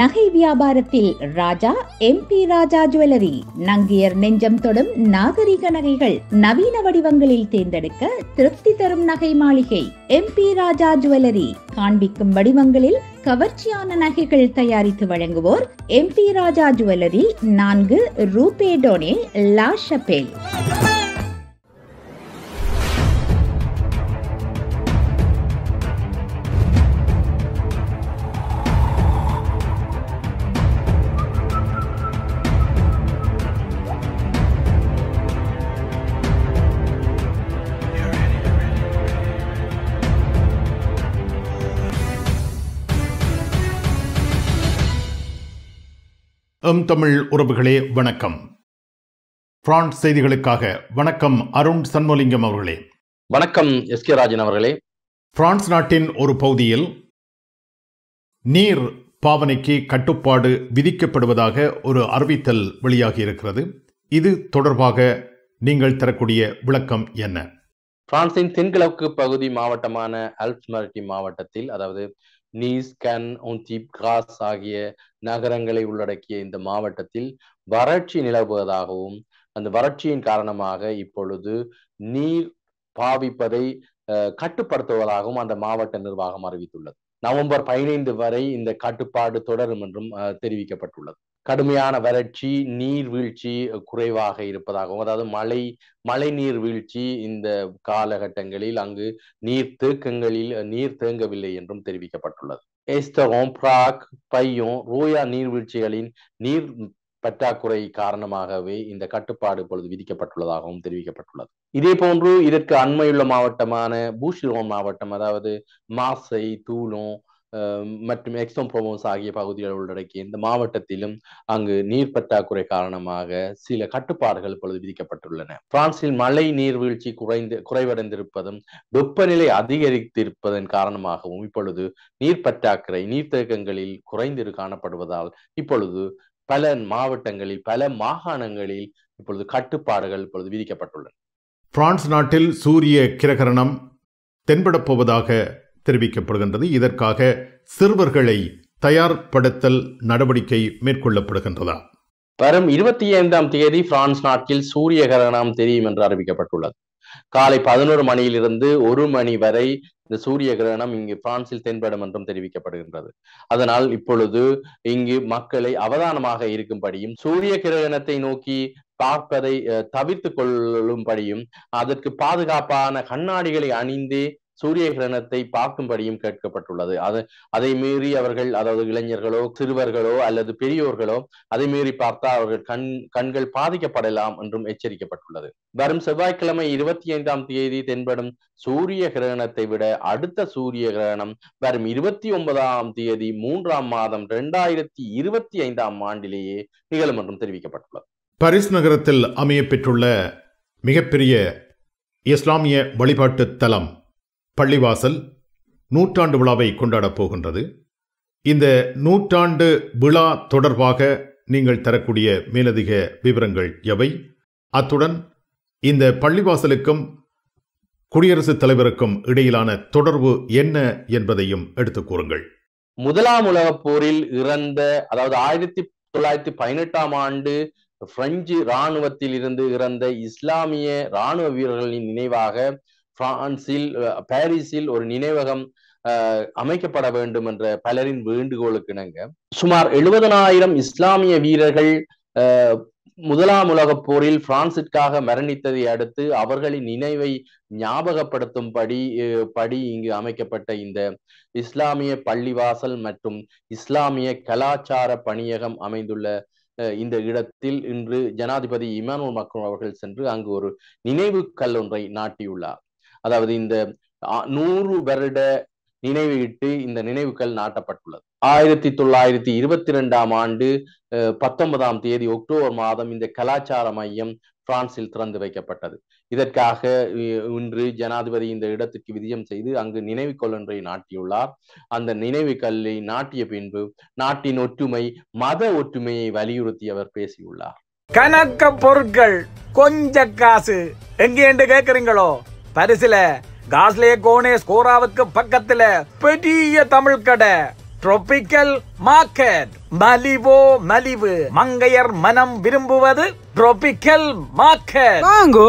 நகை வியாபாரத்தில் Raja M P Raja jewellery நங்கியர் நெஞ்சம் தொடும் நாகரிக நகைகள் நவீன வடிவங்களில் தேர்ந்தெடுக்க திருப்தி தரும் நகை மாளிகை எம் பி ராஜா ஜுவல்லரி காண்பிக்கும் வடிவங்களில் கவர்ச்சியான நகைகள் தயாரித்து வழங்குவோர் எம் பி ராஜா ஜுவல்லரி நான்கு ரூபே டோனே லா ஷபேல் எம் தமிழ் உறவுகளே வணக்கம் பிரான்ஸ் செய்திகளுக்காக வணக்கம் அருண் சண்முலிங்கம் அவர்களே வணக்கம் எஸ் கே ராஜன் அவர்களே பிரான்ஸ் நாட்டின் ஒரு பகுதியில் நீர் பாவனைக்கு கட்டுப்பாடு விதிக்கப்படுவதாக ஒரு அறிவித்தல் வெளியாகி இருக்கிறது இது தொடர்பாக நீங்கள் தரக்கூடிய விளக்கம் என்ன பிரான்சின் தென்கிழக்கு பகுதி மாவட்டமான அல்ப்மர்டி மாவட்டத்தில் அதாவது நீஸ் கன் ஒன்டீப் கிராஸ் ஆகிய நகரங்களை உள்ளடக்கிய இந்த மாவட்டத்தில் வறட்சி நிலவுவதாகவும் அந்த வறட்சியின் காரணமாக இப்பொழுது நீர் பாவிப்பதை கட்டுப்படுத்துவதாகவும் அந்த மாவட்ட நிர்வாகம் அறிவித்துள்ளது நவம்பர் பதினைந்து வரை இந்த கட்டுப்பாடு தொடரும் என்றும் தெரிவிக்கப்பட்டுள்ளது கடுமையான வறட்சி நீர் வீழ்ச்சி குறைவாக இருப்பதாகவும் அதாவது மழை மழை நீர் வீழ்ச்சி இந்த காலகட்டங்களில் அங்கு நீர் தேக்கங்களில் நீர் தேங்கவில்லை என்றும் தெரிவிக்கப்பட்டுள்ளது எஸ்தகம் பிராக் பையும் ரோயா நீர்வீழ்ச்சிகளின் நீர் பற்றாக்குறை காரணமாகவே இந்த கட்டுப்பாடு இப்பொழுது விதிக்கப்பட்டுள்ளதாகவும் தெரிவிக்கப்பட்டுள்ளது இதே போன்று இதற்கு அண்மையுள்ள மாவட்டமான பூஷிரோம் மாவட்டம் அதாவது மாசை தூலோன் மற்றும் எக்ஸோம் ப்ரோமோஸ் ஆகிய பகுதிகளை உள்ளடக்கிய இந்த மாவட்டத்திலும் அங்கு நீர் பற்றாக்குறை காரணமாக சில கட்டுப்பாடுகள் இப்பொழுது விதிக்கப்பட்டுள்ளன பிரான்சில் மழை நீர்வீழ்ச்சி குறைந்து குறைவடைந்திருப்பதும் வெப்பநிலை அதிகரித்திருப்பதன் காரணமாகவும் இப்பொழுது நீர் பற்றாக்குறை நீர்த்தேக்கங்களில் குறைந்து காணப்படுவதால் இப்பொழுது பல மாவட்டங்களில் பல மாகாணங்களில் இப்பொழுது கட்டுப்பாடுகள் இப்பொழுது விதிக்கப்பட்டுள்ளன பிரான்ஸ் நாட்டில் சூரிய கிரகரணம் தென்படப்போவதாக தெரிவிக்கப்படுகின்றது இதற்காக சிறுவர்களை தயார்படுத்தல் நடவடிக்கை மேற்கொள்ளப்படுகின்றதா வரும் இருபத்தி ஐந்தாம் தேதி பிரான்ஸ் நாட்டில் சூரிய கிரகணம் தெரியும் என்று அறிவிக்கப்பட்டுள்ளது காலை பதினோரு மணியிலிருந்து ஒரு மணி வரை இந்த சூரிய கிரகணம் இங்கு பிரான்சில் தென்படும் என்றும் தெரிவிக்கப்படுகின்றது அதனால் இப்பொழுது இங்கு மக்களை அவதானமாக இருக்கும்படியும் சூரிய கிரகணத்தை நோக்கி பார்ப்பதை தவிர்த்து கொள்ளும்படியும் அதற்கு பாதுகாப்பான கண்ணாடிகளை அணிந்து சூரிய கிரகணத்தை பார்க்கும்படியும் கேட்கப்பட்டுள்ளது அது அதை மீறி அவர்கள் அதாவது இளைஞர்களோ சிறுவர்களோ அல்லது பெரியோர்களோ அதை மீறி பார்த்தா அவர்கள் கண் கண்கள் பாதிக்கப்படலாம் என்றும் எச்சரிக்கப்பட்டுள்ளது வரும் செவ்வாய்க்கிழமை இருபத்தி ஐந்தாம் தேதி தென்படும் சூரிய கிரகணத்தை விட அடுத்த சூரிய கிரகணம் வரும் இருபத்தி ஒன்பதாம் தேதி மூன்றாம் மாதம் இரண்டாயிரத்தி இருபத்தி ஐந்தாம் ஆண்டிலேயே நிகழும் என்றும் தெரிவிக்கப்பட்டுள்ளது பரிஸ் நகரத்தில் அமைய பெற்றுள்ள மிகப்பெரிய இஸ்லாமிய வழிபாட்டு தலம் பள்ளிவாசல் நூற்றாண்டு விழாவை கொண்டாடப் போகின்றது இந்த நூற்றாண்டு விழா தொடர்பாக நீங்கள் தரக்கூடிய மேலதிக விவரங்கள் எவை அத்துடன் இந்த பள்ளிவாசலுக்கும் குடியரசுத் தலைவருக்கும் இடையிலான தொடர்பு என்ன என்பதையும் எடுத்துக் கூறுங்கள் முதலாம் உலக போரில் இறந்த அதாவது ஆயிரத்தி தொள்ளாயிரத்தி பதினெட்டாம் ஆண்டு பிரெஞ்சு இராணுவத்தில் இருந்து இறந்த இஸ்லாமிய இராணுவ வீரர்களின் நினைவாக பிரான்சில் பாரிஸில் ஒரு நினைவகம் அமைக்கப்பட வேண்டும் என்ற பலரின் வேண்டுகோளுக்கு இணங்க சுமார் எழுபதனாயிரம் இஸ்லாமிய வீரர்கள் முதலாம் உலகப் போரில் பிரான்சிற்காக மரணித்ததை அடுத்து அவர்களின் நினைவை ஞாபகப்படுத்தும் படி படி இங்கு அமைக்கப்பட்ட இந்த இஸ்லாமிய பள்ளிவாசல் மற்றும் இஸ்லாமிய கலாச்சார பணியகம் அமைந்துள்ள இந்த இடத்தில் இன்று ஜனாதிபதி இமானுவல் மக்ரோன் அவர்கள் சென்று அங்கு ஒரு நினைவு கல் ஒன்றை நாட்டியுள்ளார் அதாவது இந்த நூறு வருட நினைவிட்டு இந்த நினைவுகள் நாட்டப்பட்டுள்ளது ஆயிரத்தி தொள்ளாயிரத்தி இருபத்தி ரெண்டாம் ஆண்டு பத்தொன்பதாம் தேதி அக்டோபர் மாதம் இந்த கலாச்சார மையம் பிரான்சில் திறந்து வைக்கப்பட்டது இதற்காக இன்று ஜனாதிபதி இந்த இடத்துக்கு விஜயம் செய்து அங்கு நினைவு கொள்ளொன்றை நாட்டியுள்ளார் அந்த நினைவு கல்லை நாட்டிய பின்பு நாட்டின் ஒற்றுமை மத ஒற்றுமையை வலியுறுத்தி அவர் பேசியுள்ளார் கணக்க பொருட்கள் கொஞ்ச காசு எங்கே என்று கேட்கிறீங்களோ பரிசுல காஸ்லே கோனே ஸ்கோராவுக்கு பக்கத்துல பெரிய தமிழ் கடை ட்ரோபிக்கல் மார்க்கெட் மலிவோ மலிவு மங்கையர் மனம் விரும்புவது ட்ரோபிக்கல் மார்க்கெட் வாங்கோ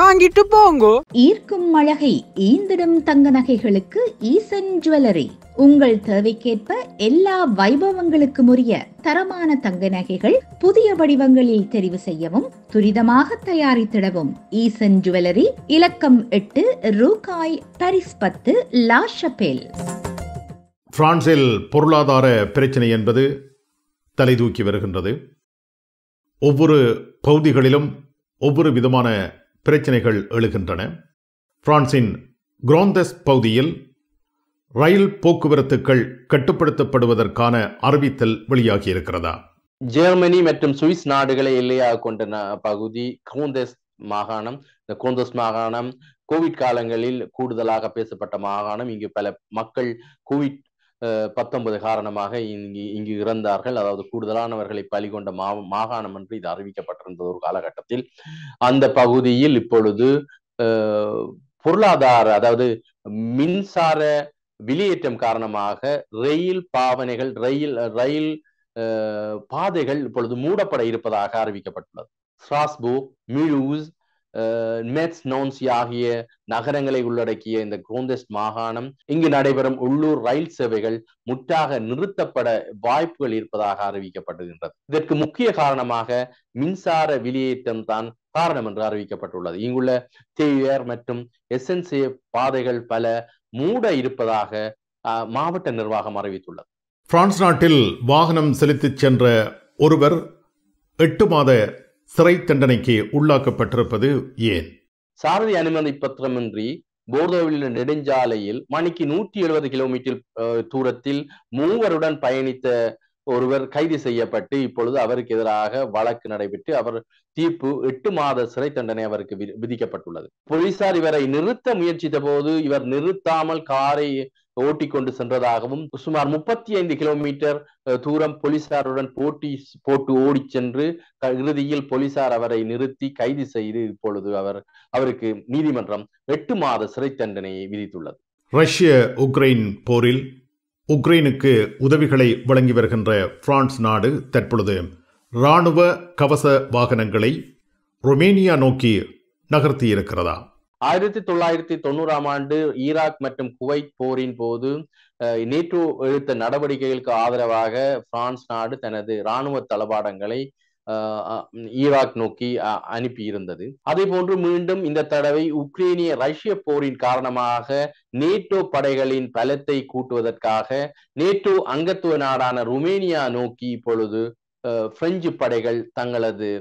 வாங்கிட்டு போங்கோ ஈர்க்கும் அழகை ஈந்திடும் தங்க நகைகளுக்கு ஈசன் ஜுவல்லரி உங்கள் தேவைக்கேற்ப எல்லா வைபவங்களுக்கும் உரிய தரமான தங்க நகைகள் புதிய வடிவங்களில் தெரிவு செய்யவும் துரிதமாக தயாரித்திடவும் ஈசன் ஜுவல்லரி இலக்கம் எட்டு ரூகாய் தரிஸ் பத்து லாஷபேல் பிரான்சில் பொருளாதார பிரச்சனை என்பது தலை தூக்கி வருகின்றது ஒவ்வொரு பகுதிகளிலும் ஒவ்வொரு விதமான பிரச்சனைகள் எழுகின்றன பிரான்சின் குரோந்தஸ் பகுதியில் ரயில் போக்குவரத்துக்கள் கட்டுப்படுத்தப்படுவதற்கான அறிவித்தல் வெளியாகியிருக்கிறதா ஜெர்மனி மற்றும் சுவிஸ் நாடுகளை எல்லையாக கொண்ட பகுதி கோந்தஸ் மாகாணம் இந்த கோந்தஸ் மாகாணம் கோவிட் காலங்களில் கூடுதலாக பேசப்பட்ட மாகாணம் இங்கு பல மக்கள் கோவிட் பத்தொன்பது காரணமாக இங்கு இங்கு இறந்தார்கள் அதாவது கூடுதலானவர்களை பலிகொண்ட மா மாகாணம் என்று இது அறிவிக்கப்பட்டிருந்தது ஒரு காலகட்டத்தில் அந்த பகுதியில் இப்பொழுது பொருளாதார அதாவது மின்சார வெளியேற்றம் காரணமாக ரயில் பாவனைகள் ரயில் ரயில் பாதைகள் இப்பொழுது மூடப்பட இருப்பதாக அறிவிக்கப்பட்டுள்ளது ஸ்ராஸ்பூர் மியூஸ் மெட்ஸ் நோன்சி ஆகிய நகரங்களை உள்ளடக்கிய இந்த கோந்தெஸ்ட் மாகாணம் இங்கு நடைபெறும் உள்ளூர் ரயில் சேவைகள் முற்றாக நிறுத்தப்பட வாய்ப்புகள் இருப்பதாக அறிவிக்கப்படுகின்றது இதற்கு முக்கிய காரணமாக மின்சார வெளியேற்றம் தான் காரணம் என்று அறிவிக்கப்பட்டுள்ளது இங்குள்ள தேயர் மற்றும் எஸ்என்சி பாதைகள் பல மூட இருப்பதாக மாவட்ட நிர்வாகம் அறிவித்துள்ளது பிரான்ஸ் நாட்டில் வாகனம் செலுத்திச் சென்ற ஒருவர் எட்டு மாத சிறை தண்டனைக்கு உள்ளாக்கப்பட்டிருப்பது ஏன் சாரதி அனுமதி பத்திரமின்றி போர்தோவில் உள்ள நெடுஞ்சாலையில் மணிக்கு நூற்றி எழுபது கிலோமீட்டர் தூரத்தில் மூவருடன் பயணித்த ஒருவர் கைது செய்யப்பட்டு இப்பொழுது அவருக்கு எதிராக வழக்கு நடைபெற்று அவர் தீர்ப்பு எட்டு மாத சிறை தண்டனை அவருக்கு விதிக்கப்பட்டுள்ளது போலீசார் இவரை நிறுத்த முயற்சித்த போது இவர் நிறுத்தாமல் காரை ஓட்டி கொண்டு சென்றதாகவும் சுமார் முப்பத்தி ஐந்து கிலோமீட்டர் தூரம் போலீசாருடன் போட்டி போட்டு ஓடி சென்று இறுதியில் போலீசார் அவரை நிறுத்தி கைது செய்து இப்பொழுது அவர் அவருக்கு நீதிமன்றம் எட்டு மாத சிறை தண்டனையை விதித்துள்ளது ரஷ்ய உக்ரைன் போரில் உக்ரைனுக்கு உதவிகளை வழங்கி வருகின்ற பிரான்ஸ் நாடு தற்பொழுது ராணுவ கவச வாகனங்களை ரொமேனியா நோக்கி நகர்த்தி இருக்கிறதா ஆயிரத்தி தொள்ளாயிரத்தி தொண்ணூறாம் ஆண்டு ஈராக் மற்றும் குவைத் போரின் போது நேற்று எடுத்த நடவடிக்கைகளுக்கு ஆதரவாக பிரான்ஸ் நாடு தனது இராணுவ தளபாடங்களை ஈராக் நோக்கி அனுப்பி இருந்தது அதே போன்று மீண்டும் இந்த தடவை உக்ரைனிய ரஷ்ய போரின் காரணமாக நேட்டோ படைகளின் பலத்தை கூட்டுவதற்காக நேட்டோ அங்கத்துவ நாடான ருமேனியா நோக்கி இப்பொழுது பிரெஞ்சு படைகள் தங்களது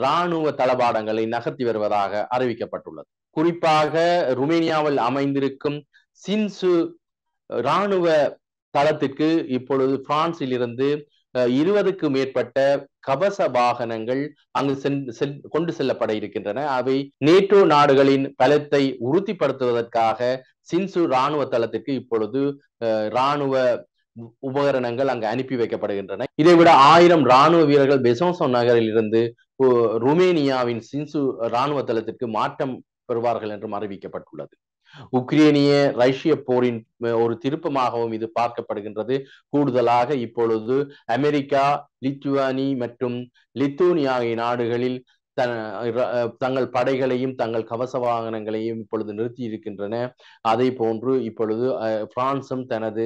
இராணுவ தளபாடங்களை நகர்த்தி வருவதாக அறிவிக்கப்பட்டுள்ளது குறிப்பாக ருமேனியாவில் அமைந்திருக்கும் சின்சு இராணுவ தளத்திற்கு இப்பொழுது பிரான்சில் இருந்து இருபதுக்கு மேற்பட்ட கவச வாகனங்கள் அங்கு கொண்டு செல்லப்பட இருக்கின்றன அவை நேட்டோ நாடுகளின் பலத்தை உறுதிப்படுத்துவதற்காக சின்சு ராணுவ தளத்திற்கு இப்பொழுது ராணுவ உபகரணங்கள் அங்கு அனுப்பி வைக்கப்படுகின்றன இதைவிட ஆயிரம் ராணுவ வீரர்கள் பெசோசோ நகரில் இருந்து ருமேனியாவின் சின்சு ராணுவ தளத்திற்கு மாற்றம் பெறுவார்கள் என்றும் அறிவிக்கப்பட்டுள்ளது உக்ரேனிய ரஷ்ய போரின் ஒரு திருப்பமாகவும் இது பார்க்கப்படுகின்றது கூடுதலாக இப்பொழுது அமெரிக்கா லித்துவானி மற்றும் லித்தூனி ஆகிய நாடுகளில் தங்கள் படைகளையும் தங்கள் கவச வாகனங்களையும் இப்பொழுது நிறுத்தி இருக்கின்றன அதை போன்று இப்பொழுது பிரான்சும் தனது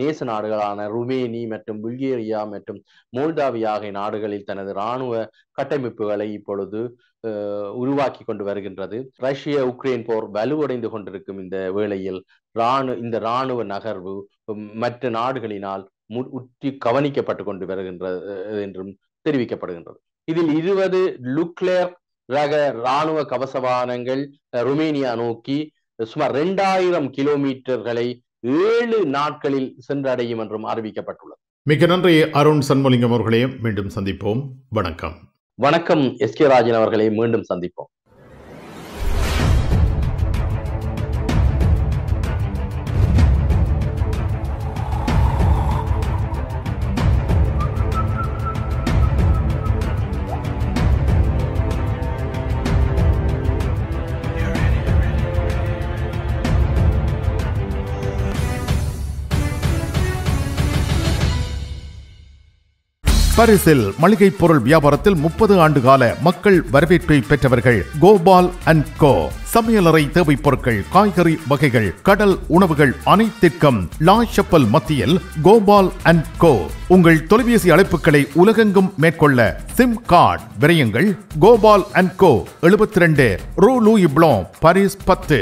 நேச நாடுகளான ருமேனி மற்றும் புல்கேரியா மற்றும் மோல்டாவியா ஆகிய நாடுகளில் தனது இராணுவ கட்டமைப்புகளை இப்பொழுது உருவாக்கி கொண்டு வருகின்றது ரஷ்ய உக்ரைன் போர் வலுவடைந்து கொண்டிருக்கும் இந்த வேளையில் இராணு இந்த இராணுவ நகர்வு மற்ற நாடுகளினால் முற்றி கவனிக்கப்பட்டு கொண்டு வருகின்றது என்றும் தெரிவிக்கப்படுகின்றது இதில் இருபது லுக்லேர் ரக இராணுவ கவசவானங்கள் ருமேனியா நோக்கி சுமார் இரண்டாயிரம் கிலோமீட்டர்களை ஏழு நாட்களில் சென்றடையும் என்றும் அறிவிக்கப்பட்டுள்ளது மிக நன்றி அருண் சண்முலிங்கம் அவர்களையும் மீண்டும் சந்திப்போம் வணக்கம் வணக்கம் எஸ் கே ராஜன் அவர்களையும் மீண்டும் சந்திப்போம் பாரிஸில் மளிகை பொருள் வியாபாரத்தில் முப்பது ஆண்டு கால மக்கள் வரவேற்பை பெற்றவர்கள் கோபால் அண்ட் கோ சமையலறை தேவைப் பொருட்கள் காய்கறி வகைகள் கடல் உணவுகள் அனைத்திற்கும் லாஷப்பல் மத்தியில் கோபால் அண்ட் கோ உங்கள் தொலைபேசி அழைப்புகளை உலகெங்கும் மேற்கொள்ள சிம் கார்டு விரயங்கள் கோபால் அண்ட் கோ எழுபத்தி ரெண்டு ரூ லூயி பிளோ பரிஸ் பத்து